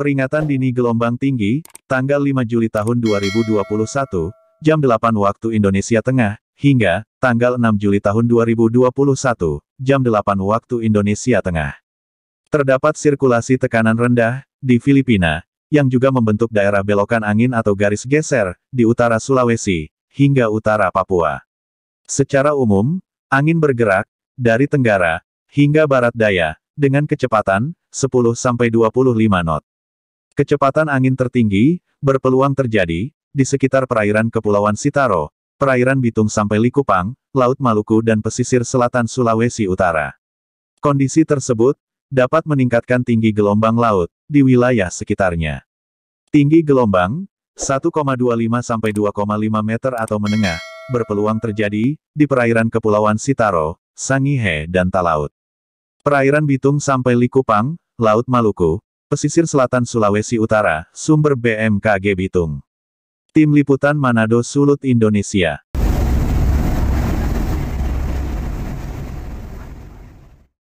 Peringatan dini gelombang tinggi, tanggal 5 Juli tahun 2021, jam 8 waktu Indonesia Tengah, hingga tanggal 6 Juli tahun 2021, jam 8 waktu Indonesia Tengah. Terdapat sirkulasi tekanan rendah di Filipina, yang juga membentuk daerah belokan angin atau garis geser di utara Sulawesi hingga utara Papua. Secara umum, angin bergerak dari tenggara hingga barat daya dengan kecepatan 10-25 knot. Kecepatan angin tertinggi, berpeluang terjadi, di sekitar perairan Kepulauan Sitaro, perairan Bitung sampai Likupang, Laut Maluku dan pesisir selatan Sulawesi Utara. Kondisi tersebut, dapat meningkatkan tinggi gelombang laut, di wilayah sekitarnya. Tinggi gelombang, 1,25 sampai 2,5 meter atau menengah, berpeluang terjadi, di perairan Kepulauan Sitaro, Sangihe dan Talaut. Perairan Bitung sampai Likupang, Laut Maluku, Pesisir Selatan Sulawesi Utara, sumber BMKG Bitung. Tim Liputan Manado Sulut Indonesia.